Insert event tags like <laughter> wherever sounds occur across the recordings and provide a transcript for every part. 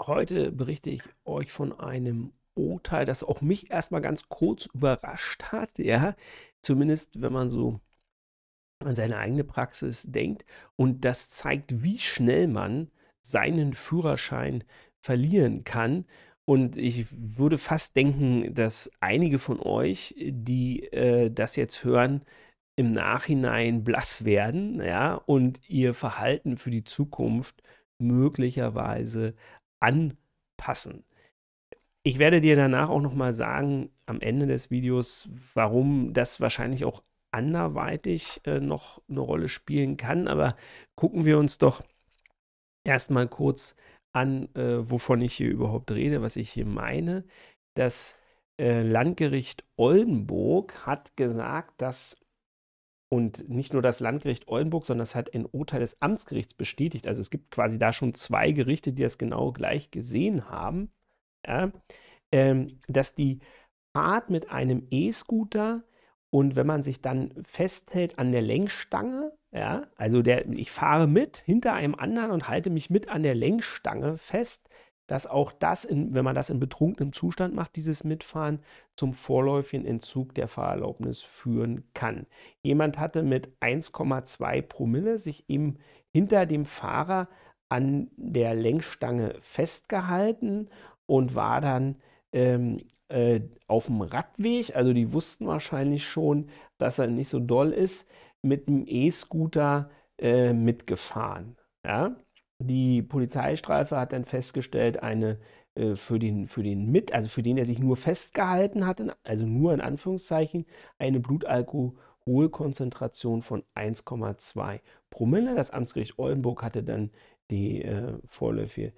Heute berichte ich euch von einem Urteil, das auch mich erstmal ganz kurz überrascht hat, ja, zumindest wenn man so an seine eigene Praxis denkt und das zeigt, wie schnell man seinen Führerschein verlieren kann. Und ich würde fast denken, dass einige von euch, die äh, das jetzt hören, im Nachhinein blass werden, ja, und ihr Verhalten für die Zukunft möglicherweise anpassen. Ich werde dir danach auch nochmal sagen, am Ende des Videos, warum das wahrscheinlich auch anderweitig äh, noch eine Rolle spielen kann. Aber gucken wir uns doch erstmal kurz an, äh, wovon ich hier überhaupt rede, was ich hier meine. Das äh, Landgericht Oldenburg hat gesagt, dass und nicht nur das Landgericht Oldenburg, sondern das hat ein Urteil des Amtsgerichts bestätigt. Also es gibt quasi da schon zwei Gerichte, die das genau gleich gesehen haben, ja, ähm, dass die Fahrt mit einem E-Scooter und wenn man sich dann festhält an der Lenkstange, ja, also der, ich fahre mit hinter einem anderen und halte mich mit an der Lenkstange fest, dass auch das, in, wenn man das in betrunkenem Zustand macht, dieses Mitfahren zum vorläufigen Entzug der Fahrerlaubnis führen kann. Jemand hatte mit 1,2 Promille sich eben hinter dem Fahrer an der Lenkstange festgehalten und war dann ähm, äh, auf dem Radweg. Also die wussten wahrscheinlich schon, dass er nicht so doll ist, mit einem E-Scooter äh, mitgefahren. Ja? Die Polizeistreife hat dann festgestellt, eine äh, für den, für den mit, also für den er sich nur festgehalten hatte, also nur in Anführungszeichen, eine Blutalkoholkonzentration von 1,2 Promille. Das Amtsgericht Oldenburg hatte dann die äh, vorläufige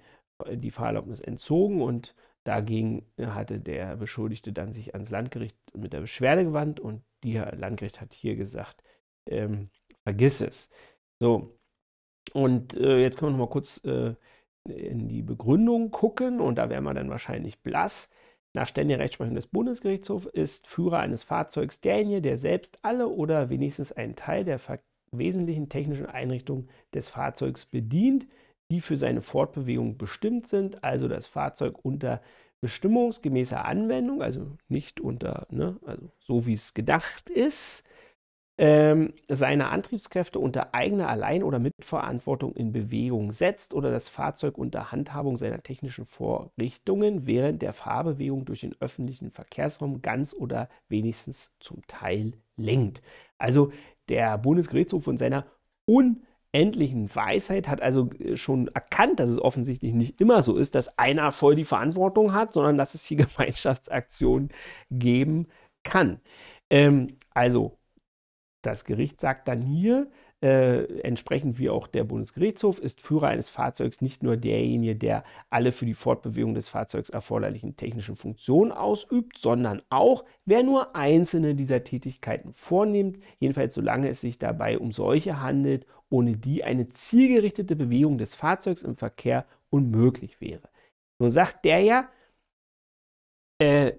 äh, die Fahrerlaubnis entzogen und dagegen äh, hatte der Beschuldigte dann sich ans Landgericht mit der Beschwerde gewandt und das äh, Landgericht hat hier gesagt, ähm, vergiss es. So, und äh, jetzt können wir noch mal kurz äh, in die Begründung gucken und da wären wir dann wahrscheinlich blass. Nach ständiger Rechtsprechung des Bundesgerichtshofs ist Führer eines Fahrzeugs derjenige, der selbst alle oder wenigstens einen Teil der wesentlichen technischen Einrichtungen des Fahrzeugs bedient, die für seine Fortbewegung bestimmt sind, also das Fahrzeug unter bestimmungsgemäßer Anwendung, also nicht unter, ne, also so wie es gedacht ist, ähm, seine Antriebskräfte unter eigener Allein- oder Mitverantwortung in Bewegung setzt oder das Fahrzeug unter Handhabung seiner technischen Vorrichtungen während der Fahrbewegung durch den öffentlichen Verkehrsraum ganz oder wenigstens zum Teil lenkt. Also der Bundesgerichtshof von seiner Un endlichen Weisheit hat also äh, schon erkannt, dass es offensichtlich nicht immer so ist, dass einer voll die Verantwortung hat, sondern dass es hier <laughs> Gemeinschaftsaktionen geben kann. Ähm, also das Gericht sagt dann hier, äh, entsprechend wie auch der Bundesgerichtshof ist Führer eines Fahrzeugs nicht nur derjenige, der alle für die Fortbewegung des Fahrzeugs erforderlichen technischen Funktionen ausübt, sondern auch, wer nur einzelne dieser Tätigkeiten vornimmt, jedenfalls solange es sich dabei um solche handelt, ohne die eine zielgerichtete Bewegung des Fahrzeugs im Verkehr unmöglich wäre. Nun sagt der ja, äh,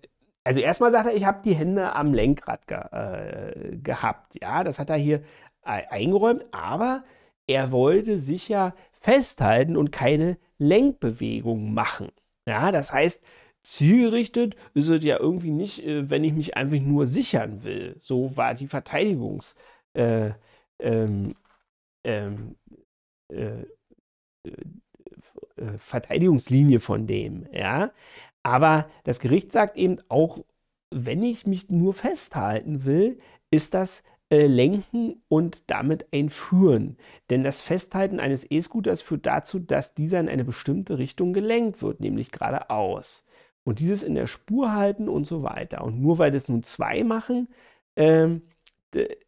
also erstmal sagt er, ich habe die Hände am Lenkrad ge äh, gehabt. Ja, das hat er hier eingeräumt, aber er wollte sich ja festhalten und keine Lenkbewegung machen. Ja, das heißt, zielgerichtet ist es ja irgendwie nicht, äh, wenn ich mich einfach nur sichern will. So war die Verteidigungs äh, ähm, ähm, äh, äh äh, Verteidigungslinie von dem. Ja? Aber das Gericht sagt eben auch, wenn ich mich nur festhalten will, ist das äh, Lenken und damit ein Führen. Denn das Festhalten eines E-Scooters führt dazu, dass dieser in eine bestimmte Richtung gelenkt wird, nämlich geradeaus. Und dieses in der Spur halten und so weiter. Und nur weil das nun zwei machen, ähm,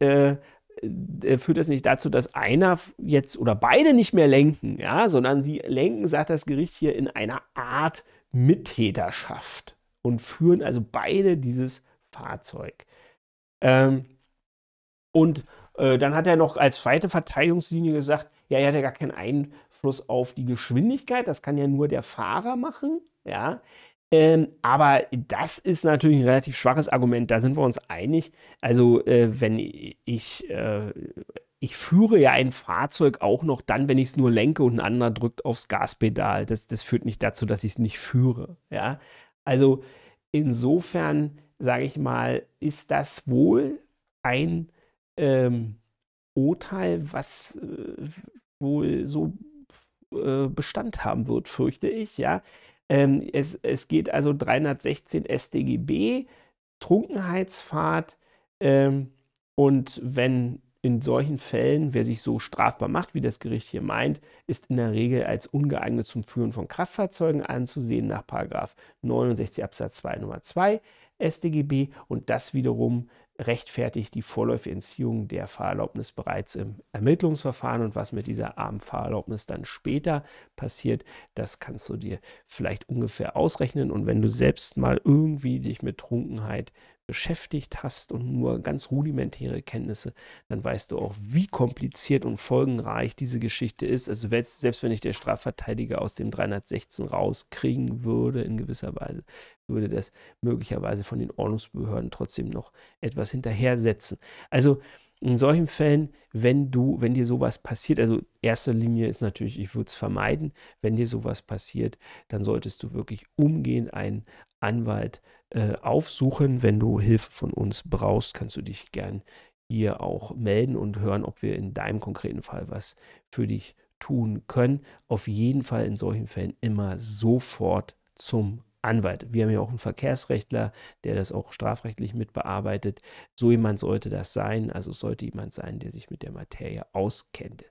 äh, äh, äh, führt das nicht dazu, dass einer jetzt oder beide nicht mehr lenken, ja, sondern sie lenken, sagt das Gericht hier, in einer Art Mittäterschaft und führen also beide dieses Fahrzeug. Ähm, und äh, dann hat er noch als zweite Verteidigungslinie gesagt, ja, er hat ja gar keinen Einfluss auf die Geschwindigkeit, das kann ja nur der Fahrer machen, ja. Ähm, aber das ist natürlich ein relativ schwaches Argument, da sind wir uns einig. Also äh, wenn ich, äh, ich führe ja ein Fahrzeug auch noch dann, wenn ich es nur lenke und ein anderer drückt aufs Gaspedal. Das, das führt nicht dazu, dass ich es nicht führe. Ja? Also insofern, sage ich mal, ist das wohl ein ähm, Urteil, was äh, wohl so äh, Bestand haben wird, fürchte ich, ja. Ähm, es, es geht also 316 StGB, Trunkenheitsfahrt. Ähm, und wenn in solchen Fällen, wer sich so strafbar macht, wie das Gericht hier meint, ist in der Regel als ungeeignet zum Führen von Kraftfahrzeugen anzusehen nach 69 Absatz 2 Nummer 2 SDGB und das wiederum rechtfertigt die vorläufige Entziehung der Fahrerlaubnis bereits im Ermittlungsverfahren und was mit dieser armen Fahrerlaubnis dann später passiert, das kannst du dir vielleicht ungefähr ausrechnen und wenn du selbst mal irgendwie dich mit Trunkenheit beschäftigt hast und nur ganz rudimentäre Kenntnisse, dann weißt du auch, wie kompliziert und folgenreich diese Geschichte ist. Also selbst wenn ich der Strafverteidiger aus dem 316 rauskriegen würde, in gewisser Weise, würde das möglicherweise von den Ordnungsbehörden trotzdem noch etwas hinterhersetzen. Also in solchen Fällen, wenn du, wenn dir sowas passiert, also erster Linie ist natürlich, ich würde es vermeiden, wenn dir sowas passiert, dann solltest du wirklich umgehend einen Anwalt äh, aufsuchen. Wenn du Hilfe von uns brauchst, kannst du dich gern hier auch melden und hören, ob wir in deinem konkreten Fall was für dich tun können. Auf jeden Fall in solchen Fällen immer sofort zum Anwalt. Wir haben ja auch einen Verkehrsrechtler, der das auch strafrechtlich mitbearbeitet. So jemand sollte das sein. Also sollte jemand sein, der sich mit der Materie auskennt.